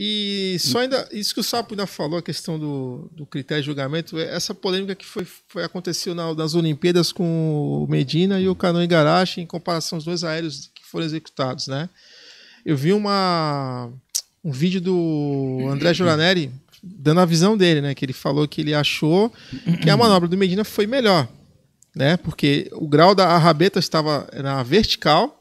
E só ainda, isso que o Sapo ainda falou, a questão do, do critério de julgamento, é essa polêmica que foi, foi aconteceu na, nas Olimpíadas com o Medina e o Cano Igarashi, em comparação aos dois aéreos que foram executados, né? Eu vi uma, um vídeo do André Juraneri dando a visão dele, né? Que ele falou que ele achou que a manobra do Medina foi melhor, né? Porque o grau da rabeta estava na vertical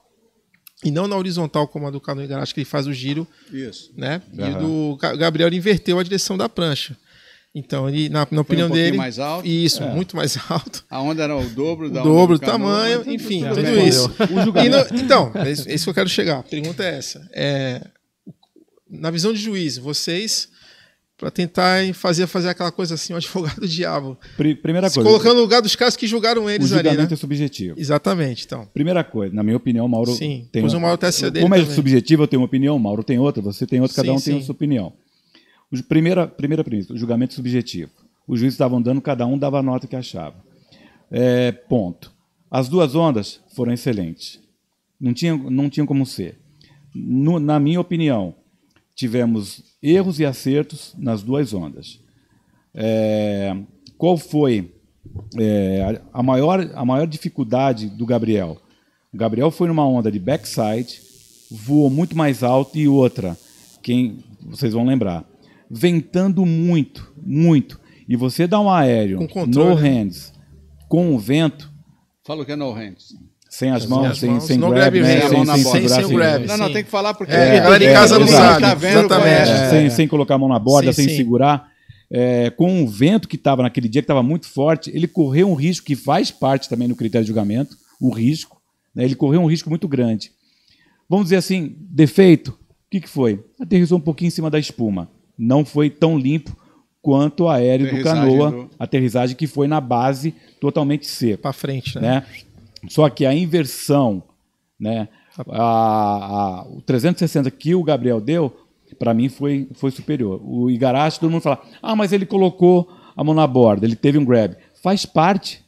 e não na horizontal como a do Cano Igarashi, que ele faz o giro. Isso. Né? Uhum. E o do Gabriel inverteu a direção da prancha. Então, ele, na, na opinião um dele. mais alto? Isso, é. muito mais alto. A onda era o dobro da o onda. Dobro, do tamanho, enfim, tudo isso. No, então, é, é isso que eu quero chegar. A pergunta é essa. É, na visão de juiz, vocês para tentar fazer, fazer aquela coisa assim, o advogado do diabo. Primeira coisa. colocando no lugar dos casos que julgaram eles o julgamento ali. Né? é subjetivo. Exatamente, então. Primeira coisa, na minha opinião, Mauro. Sim, tem o Mauro TSE tá dele. Como é subjetivo, eu tenho uma opinião, Mauro tem outra, você tem outra, cada sim, um sim. tem a sua opinião. O, primeira, primeira premissa, o julgamento é subjetivo. Os juízes estavam dando, cada um dava a nota que achava. É, ponto. As duas ondas foram excelentes. Não tinha, não tinha como ser. No, na minha opinião, tivemos erros e acertos nas duas ondas. É, qual foi é, a, maior, a maior dificuldade do Gabriel? O Gabriel foi numa onda de backside, voou muito mais alto e outra, quem vocês vão lembrar, ventando muito, muito. E você dá um aéreo no né? hands com o vento. Fala o que é no hands. Sem as mãos, sem, sem, sem grab, grab né? sem, sem, sem, sem, sem assim. grab. Não, não, tem que falar porque é, é em casa não sabe. Tá vendo, exatamente. É, sem, sem colocar a mão na borda, sim, sem sim. segurar. É, com o vento que estava naquele dia, que estava muito forte, ele correu um risco que faz parte também do critério de julgamento, o risco. Né? Ele correu um risco muito grande. Vamos dizer assim, defeito, o que, que foi? Aterrissou um pouquinho em cima da espuma. Não foi tão limpo quanto o aéreo do canoa, do... aterrissagem que foi na base totalmente seca. Para frente, né? né? Só que a inversão, né? A, a, o 360 que o Gabriel deu, para mim foi, foi superior. O Igarashi, todo mundo fala, ah, mas ele colocou a mão na borda, ele teve um grab. Faz parte,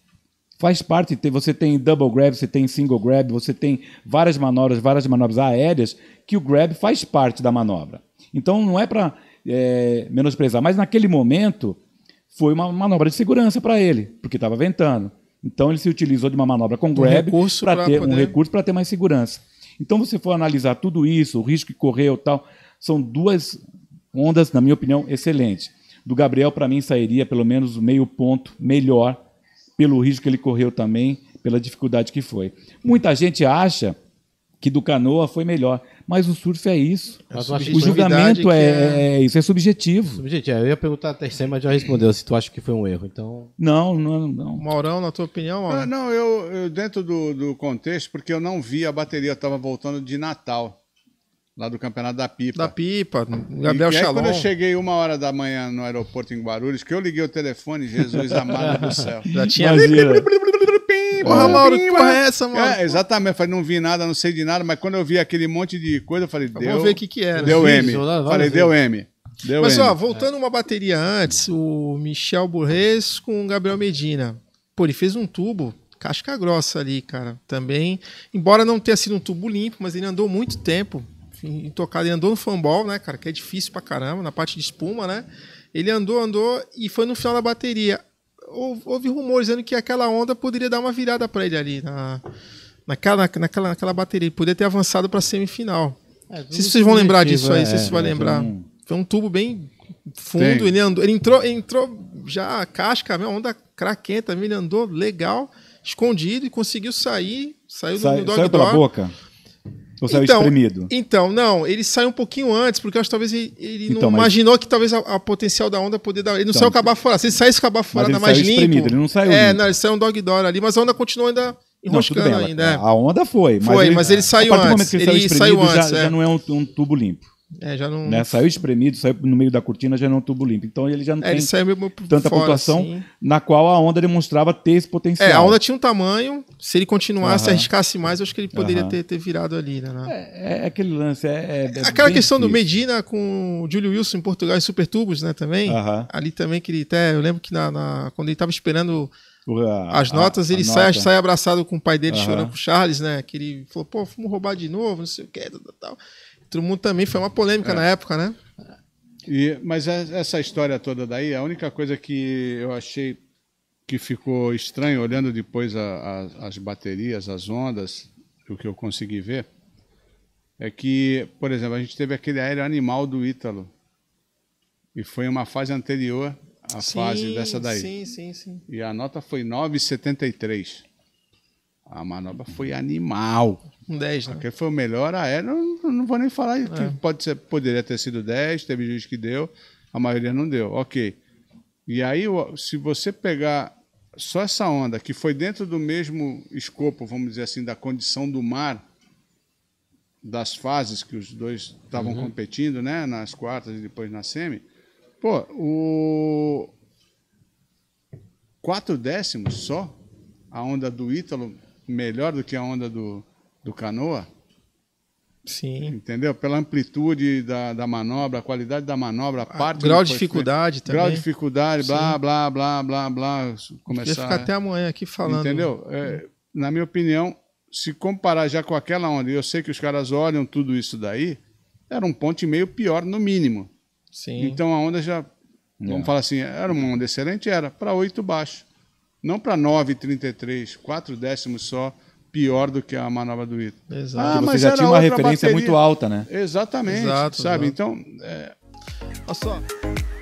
faz parte. Você tem double grab, você tem single grab, você tem várias manobras, várias manobras aéreas que o grab faz parte da manobra. Então não é para é, menosprezar, mas naquele momento foi uma manobra de segurança para ele, porque estava ventando. Então ele se utilizou de uma manobra com grab para ter poder... um recurso para ter mais segurança. Então você for analisar tudo isso, o risco que correu, tal, são duas ondas, na minha opinião, excelentes. Do Gabriel para mim sairia pelo menos meio ponto melhor pelo risco que ele correu também, pela dificuldade que foi. Muita gente acha que do canoa foi melhor. Mas o surf é isso. É o julgamento é, é, é, isso, é subjetivo. Subjetivo. É, eu ia perguntar até isso, mas já respondeu se tu acha que foi um erro. Então. Não, não, não. Maurão, na tua opinião, ah, Maurão? Não, eu, eu, dentro do, do contexto, porque eu não vi a bateria, estava voltando de Natal. Lá do campeonato da Pipa. Da Pipa, Gabriel e, quando eu cheguei uma hora da manhã no aeroporto em Guarulhos, que eu liguei o telefone, Jesus amado do céu. Já tinha. Mas, pim, porra, Mauro, porra é essa, mano? É, exatamente. Eu falei, não vi nada, não sei de nada, mas quando eu vi aquele monte de coisa, eu falei, deu. Vamos ver o que, que era. Deu M. Falei, deu M. Deu mas, M. ó, voltando é. uma bateria antes, o Michel Burres com o Gabriel Medina. Pô, ele fez um tubo casca grossa ali, cara. Também, embora não tenha sido um tubo limpo, mas ele andou muito tempo tocar Ele andou no fanball, né, cara? Que é difícil pra caramba, na parte de espuma, né? Ele andou, andou e foi no final da bateria houve rumores dizendo que aquela onda poderia dar uma virada para ele ali na, naquela, naquela, naquela bateria. Ele poderia ter avançado para a semifinal. É, se vocês vão lembrar disso aí, é, se vocês vão lembrar. Um... Foi um tubo bem fundo, ele andou, ele entrou, entrou já casca, a onda craquenta, ele andou legal, escondido e conseguiu sair, saiu do, dog saiu dog. boca. Ou saiu então, espremido? Então, não, ele saiu um pouquinho antes, porque eu acho que talvez ele, ele então, não mas... imaginou que talvez a, a, potencial da onda poder dar. Ele não então, saiu acabar fora. Se ele saísse acabar fora, tá ainda mais limpo. Espremido, ele não saiu. É, limpo. não, ele saiu um dog door ali, mas a onda continuou ainda enroscando não, bem, ainda. Ela, é. A onda foi, mas. Foi, ele, mas ele saiu antes. Ele, saiu, saiu antes. Já, é. já não é um, um tubo limpo. É, já não... Né? Saiu espremido, saiu no meio da cortina, já não é tubo limpo. Então ele já não é, tem tanta fora, pontuação assim. na qual a onda demonstrava ter esse potencial. É, a onda tinha um tamanho, se ele continuasse, uh -huh. arriscasse mais, eu acho que ele poderia uh -huh. ter, ter virado ali, né, né? É, é aquele lance. É, é Aquela questão difícil. do Medina com o Júlio Wilson em Portugal e Supertubos, né, também. Uh -huh. Ali também que ele até. Eu lembro que na, na quando ele estava esperando as notas, a, ele a sai, nota. sai abraçado com o pai dele, uhum. chorando pro Charles, né? Que ele falou, pô, vamos roubar de novo, não sei o que, tal, tal. Todo mundo também foi uma polêmica é. na época, né? E, mas é, essa história toda daí, a única coisa que eu achei que ficou estranho, olhando depois a, a, as baterias, as ondas, o que eu consegui ver, é que, por exemplo, a gente teve aquele aéreo animal do Ítalo. E foi uma fase anterior a sim, fase dessa daí. Sim, sim, sim. E a nota foi 9,73. A manobra foi animal. Um 10, né? Porque foi o melhor aéreo, não, não vou nem falar. É. Pode ser, poderia ter sido 10, teve juiz que deu, a maioria não deu. Ok. E aí, se você pegar só essa onda, que foi dentro do mesmo escopo, vamos dizer assim, da condição do mar, das fases que os dois estavam uhum. competindo, né? Nas quartas e depois na semi, Pô, o. Quatro décimos só? A onda do Ítalo melhor do que a onda do, do Canoa? Sim. Entendeu? Pela amplitude da, da manobra, a qualidade da manobra, a ah, parte. grau de dificuldade feito. também. Grau de dificuldade, blá, Sim. blá, blá, blá, blá. Começar. ficar até amanhã aqui falando. Entendeu? É, na minha opinião, se comparar já com aquela onda, e eu sei que os caras olham tudo isso daí, era um ponto e meio pior, no mínimo. Sim. Então a onda já, vamos yeah. É. falar assim, era uma onda excelente? Era, para 8 baixo. Não para 9,33, 4 décimos só, pior do que a manobra do Ita. Exato. Ah, mas você já tinha uma referência bateria. muito alta, né? Exatamente, exato, sabe? Exato. Então, é... Olha só...